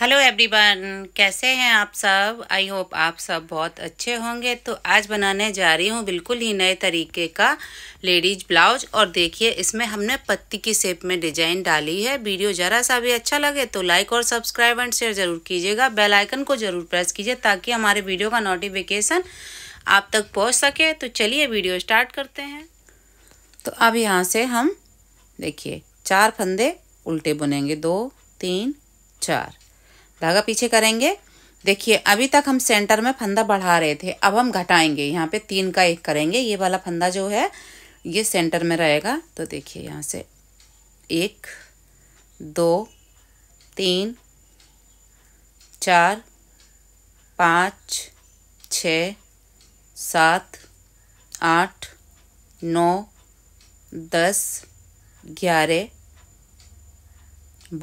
hello everyone कैसे हैं आप सब आई होप आप सब बहुत अच्छे होंगे तो आज बनाने जा रही हूँ बिल्कुल ही नए तरीके का लेडीज ब्लाउज और देखिए इसमें हमने पत्ती की शेप में डिजाइन डाली है वीडियो ज़रा सा भी अच्छा लगे तो लाइक और सब्सक्राइब एंड शेयर ज़रूर कीजिएगा बेल आइकन को ज़रूर प्रेस कीजिए ताकि हमारे वीडियो का नोटिफिकेशन आप तक पहुँच सके तो चलिए वीडियो स्टार्ट करते हैं तो अब यहाँ से हम देखिए चार फंदे उल्टे बुनेंगे दो तीन चार धागा पीछे करेंगे देखिए अभी तक हम सेंटर में फंदा बढ़ा रहे थे अब हम घटाएंगे यहाँ पे तीन का एक करेंगे ये वाला फंदा जो है ये सेंटर में रहेगा तो देखिए यहाँ से एक दो तीन चार पाँच छ सात आठ नौ दस ग्यारह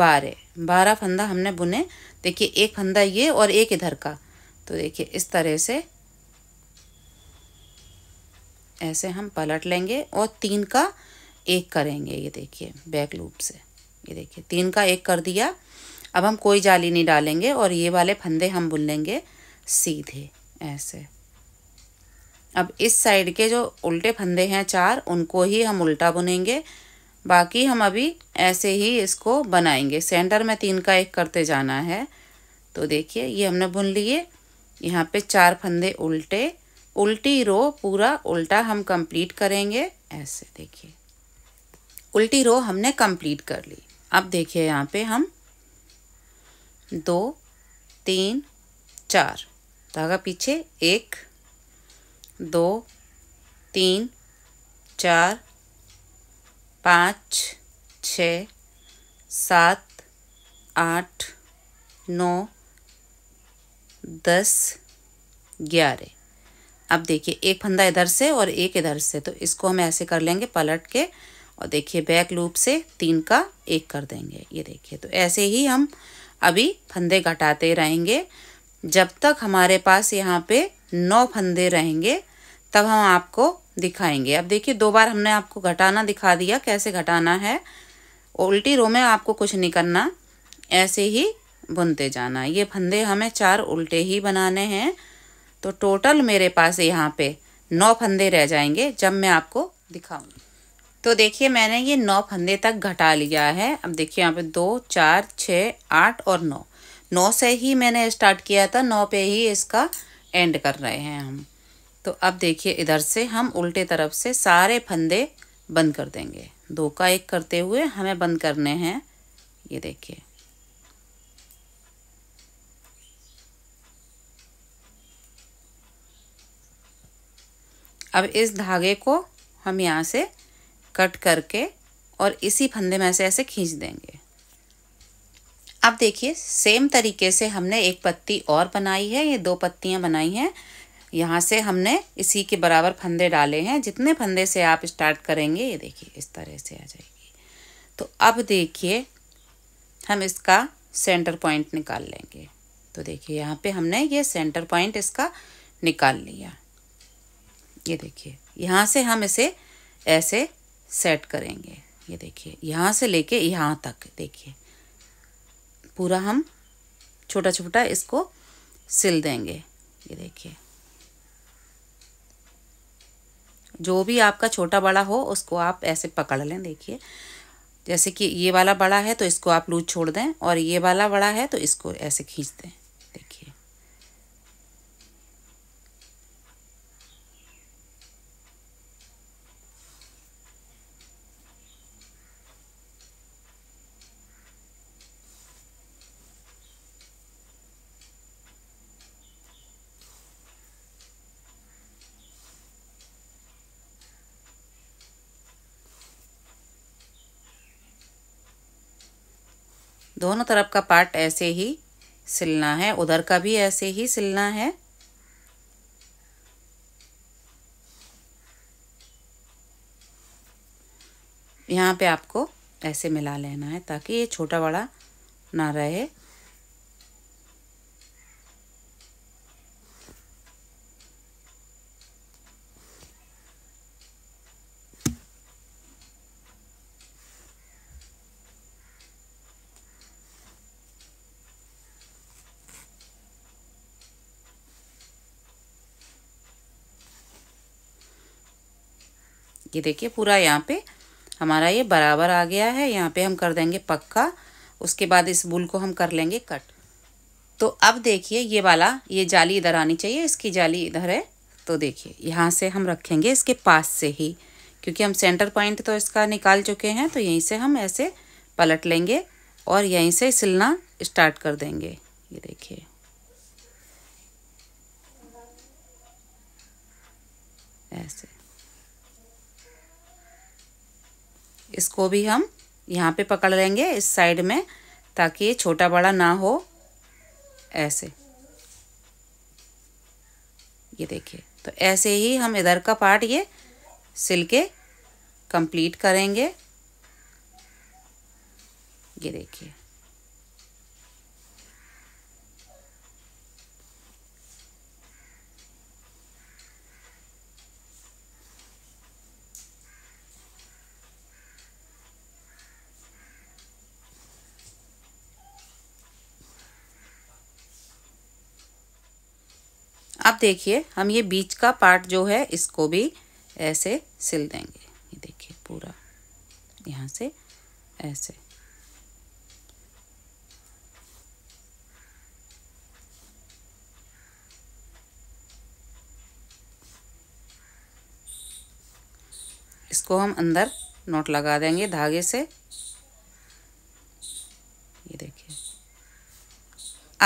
बारह बारह फंदा हमने बुने देखिए एक फंदा ये और एक इधर का तो देखिए इस तरह से ऐसे हम पलट लेंगे और तीन का एक करेंगे ये देखिए बैक लूप से ये देखिए तीन का एक कर दिया अब हम कोई जाली नहीं डालेंगे और ये वाले फंदे हम बुन लेंगे सीधे ऐसे अब इस साइड के जो उल्टे फंदे हैं चार उनको ही हम उल्टा बुनेंगे बाकी हम अभी ऐसे ही इसको बनाएंगे सेंटर में तीन का एक करते जाना है तो देखिए ये हमने बुन लिए यहाँ पे चार फंदे उल्टे उल्टी रो पूरा उल्टा हम कंप्लीट करेंगे ऐसे देखिए उल्टी रो हमने कंप्लीट कर ली अब देखिए यहाँ पे हम दो तीन चार धागा तो पीछे एक दो तीन चार पाँच छ सात आठ नौ दस ग्यारह अब देखिए एक फंदा इधर से और एक इधर से तो इसको हम ऐसे कर लेंगे पलट के और देखिए बैक लूप से तीन का एक कर देंगे ये देखिए तो ऐसे ही हम अभी फंदे घटाते रहेंगे जब तक हमारे पास यहाँ पे नौ फंदे रहेंगे तब हम आपको दिखाएंगे अब देखिए दो बार हमने आपको घटाना दिखा दिया कैसे घटाना है उल्टी रो में आपको कुछ नहीं करना ऐसे ही बुनते जाना ये फंदे हमें चार उल्टे ही बनाने हैं तो टोटल मेरे पास यहाँ पे नौ फंदे रह जाएंगे जब मैं आपको दिखाऊंगी तो देखिए मैंने ये नौ फंदे तक घटा लिया है अब देखिए यहाँ पे दो चार छः आठ और नौ नौ से ही मैंने स्टार्ट किया था नौ पे ही इसका एंड कर रहे हैं हम तो अब देखिए इधर से हम उल्टे तरफ से सारे फंदे बंद कर देंगे दो का एक करते हुए हमें बंद करने हैं ये देखिए अब इस धागे को हम यहाँ से कट करके और इसी फंदे में से ऐसे खींच देंगे अब देखिए सेम तरीके से हमने एक पत्ती और बनाई है ये दो पत्तियाँ बनाई हैं यहाँ से हमने इसी के बराबर फंदे डाले हैं जितने फंदे से आप स्टार्ट करेंगे ये देखिए इस तरह से आ जाएगी तो अब देखिए हम इसका सेंटर पॉइंट निकाल लेंगे तो देखिए यहाँ पे हमने ये सेंटर पॉइंट इसका निकाल लिया ये देखिए यहाँ से हम इसे ऐसे सेट करेंगे ये देखिए यहाँ से लेके यहाँ तक देखिए पूरा हम छोटा छोटा इसको सिल देंगे ये देखिए जो भी आपका छोटा बड़ा हो उसको आप ऐसे पकड़ लें देखिए जैसे कि ये वाला बड़ा है तो इसको आप लूज छोड़ दें और ये वाला बड़ा है तो इसको ऐसे खींच दें दोनों तरफ का पार्ट ऐसे ही सिलना है उधर का भी ऐसे ही सिलना है यहाँ पे आपको ऐसे मिला लेना है ताकि ये छोटा बड़ा ना रहे ये देखिए पूरा यहाँ पे हमारा ये बराबर आ गया है यहाँ पे हम कर देंगे पक्का उसके बाद इस बुल को हम कर लेंगे कट तो अब देखिए ये वाला ये जाली इधर आनी चाहिए इसकी जाली इधर है तो देखिए यहाँ से हम रखेंगे इसके पास से ही क्योंकि हम सेंटर पॉइंट तो इसका निकाल चुके हैं तो यहीं से हम ऐसे पलट लेंगे और यहीं से सिलना स्टार्ट कर देंगे ये देखिए ऐसे इसको भी हम यहाँ पे पकड़ लेंगे इस साइड में ताकि ये छोटा बड़ा ना हो ऐसे ये देखिए तो ऐसे ही हम इधर का पार्ट ये सिल के कंप्लीट करेंगे ये देखिए अब देखिए हम ये बीच का पार्ट जो है इसको भी ऐसे सिल देंगे ये देखिए पूरा यहाँ से ऐसे इसको हम अंदर नोट लगा देंगे धागे से ये देखिए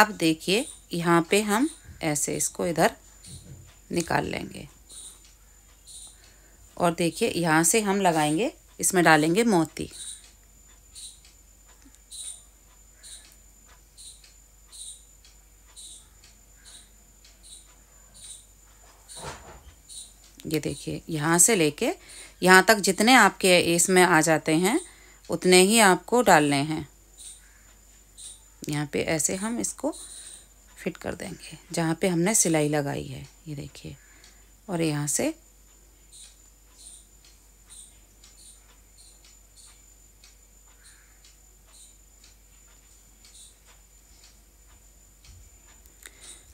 अब देखिए यहाँ पे हम ऐसे इसको इधर निकाल लेंगे और देखिए यहाँ से हम लगाएंगे इसमें डालेंगे मोती ये देखिए यहाँ से लेके यहाँ तक जितने आपके इसमें आ जाते हैं उतने ही आपको डालने हैं यहाँ पे ऐसे हम इसको फिट कर देंगे जहाँ पे हमने सिलाई लगाई है ये देखिए और यहाँ से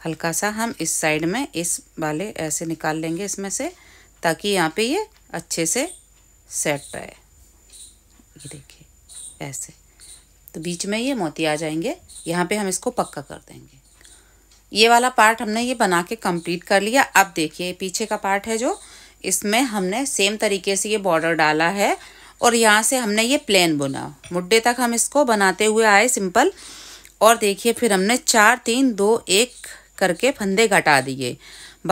हल्का सा हम इस साइड में इस वाले ऐसे निकाल लेंगे इसमें से ताकि यहाँ पे ये अच्छे से सेट रहे ये देखिए ऐसे तो बीच में ये मोती आ जाएंगे यहाँ पे हम इसको पक्का कर देंगे ये वाला पार्ट हमने ये बना के कंप्लीट कर लिया अब देखिए पीछे का पार्ट है जो इसमें हमने सेम तरीके से ये बॉर्डर डाला है और यहाँ से हमने ये प्लेन बुना मुड्डे तक हम इसको बनाते हुए आए सिंपल और देखिए फिर हमने चार तीन दो एक करके फंदे घटा दिए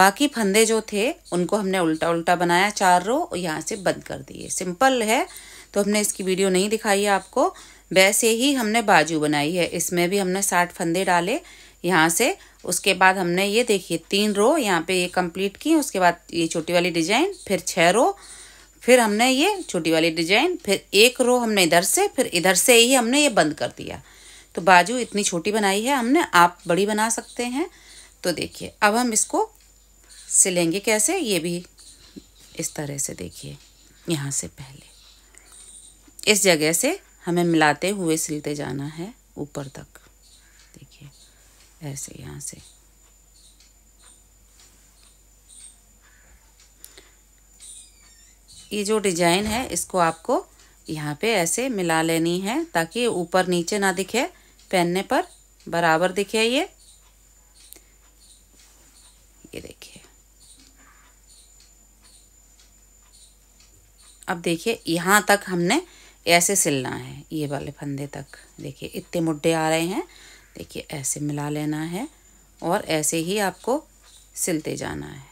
बाकी फंदे जो थे उनको हमने उल्टा उल्टा बनाया चार रो और यहाँ से बंद कर दिए सिंपल है तो हमने इसकी वीडियो नहीं दिखाई है आपको वैसे ही हमने बाजू बनाई है इसमें भी हमने साठ फंदे डाले यहाँ से उसके बाद हमने ये देखिए तीन रो यहाँ पे ये कंप्लीट की उसके बाद ये छोटी वाली डिजाइन फिर छः रो फिर हमने ये छोटी वाली डिजाइन फिर एक रो हमने इधर से फिर इधर से ही हमने ये बंद कर दिया तो बाजू इतनी छोटी बनाई है हमने आप बड़ी बना सकते हैं तो देखिए अब हम इसको सिलेंगे कैसे ये भी इस तरह से देखिए यहाँ से पहले इस जगह से हमें मिलाते हुए सिलते जाना है ऊपर तक ऐसे यहाँ से ये जो डिजाइन है इसको आपको यहाँ पे ऐसे मिला लेनी है ताकि ऊपर नीचे ना दिखे पहनने पर बराबर दिखे ये ये देखिए अब देखिए यहाँ तक हमने ऐसे सिलना है ये वाले फंदे तक देखिए इतने मुड्डे आ रहे हैं देखिए ऐसे मिला लेना है और ऐसे ही आपको सिलते जाना है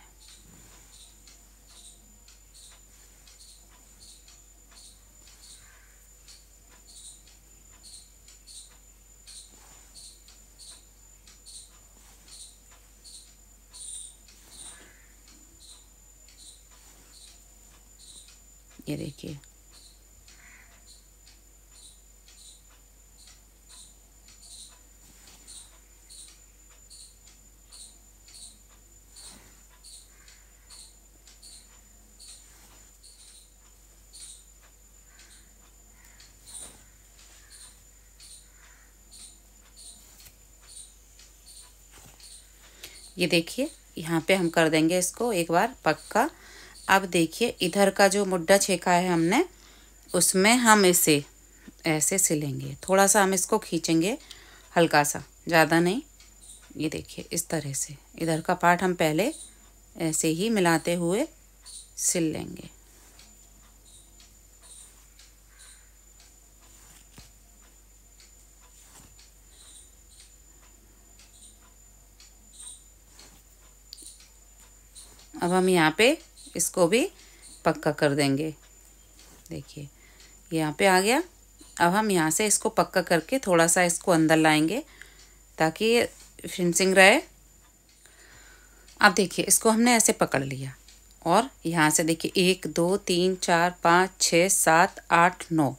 ये देखिए ये देखिए यहाँ पे हम कर देंगे इसको एक बार पक्का अब देखिए इधर का जो मुड्ढा छेका है हमने उसमें हम इसे ऐसे सिलेंगे थोड़ा सा हम इसको खींचेंगे हल्का सा ज़्यादा नहीं ये देखिए इस तरह से इधर का पार्ट हम पहले ऐसे ही मिलाते हुए सिल लेंगे अब हम यहाँ पे इसको भी पक्का कर देंगे देखिए यहाँ पे आ गया अब हम यहाँ से इसको पक्का करके थोड़ा सा इसको अंदर लाएंगे ताकि ये फिनसिंग रहे अब देखिए इसको हमने ऐसे पकड़ लिया और यहाँ से देखिए एक दो तीन चार पाँच छः सात आठ नौ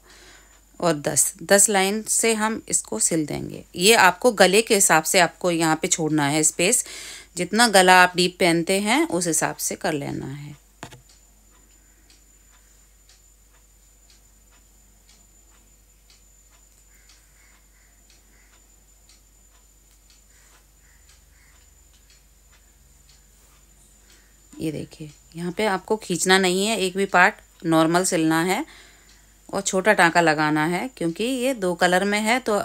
और दस दस लाइन से हम इसको सिल देंगे ये आपको गले के हिसाब से आपको यहाँ पे छोड़ना है स्पेस जितना गला आप डीप पहनते हैं उस हिसाब से कर लेना है ये देखिए यहाँ पे आपको खींचना नहीं है एक भी पार्ट नॉर्मल सिलना है और छोटा टाँका लगाना है क्योंकि ये दो कलर में है तो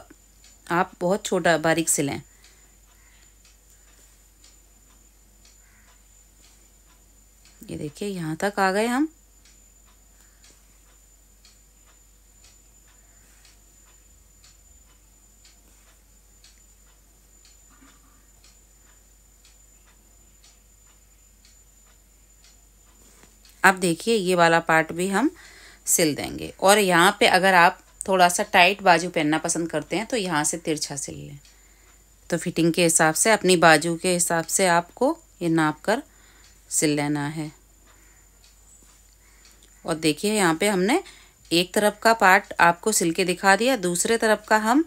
आप बहुत छोटा बारीक सिलें ये देखिए यहाँ तक आ गए हम अब देखिए ये वाला पार्ट भी हम सिल देंगे और यहाँ पे अगर आप थोड़ा सा टाइट बाजू पहनना पसंद करते हैं तो यहाँ से तिरछा सिल लें तो फिटिंग के हिसाब से अपनी बाजू के हिसाब से आपको ये नाप कर सिल लेना है और देखिए यहाँ पे हमने एक तरफ का पार्ट आपको सिल के दिखा दिया दूसरे तरफ का हम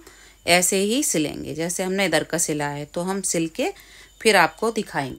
ऐसे ही सिलेंगे जैसे हमने इधर का सिला है तो हम सिल के फिर आपको दिखाएंगे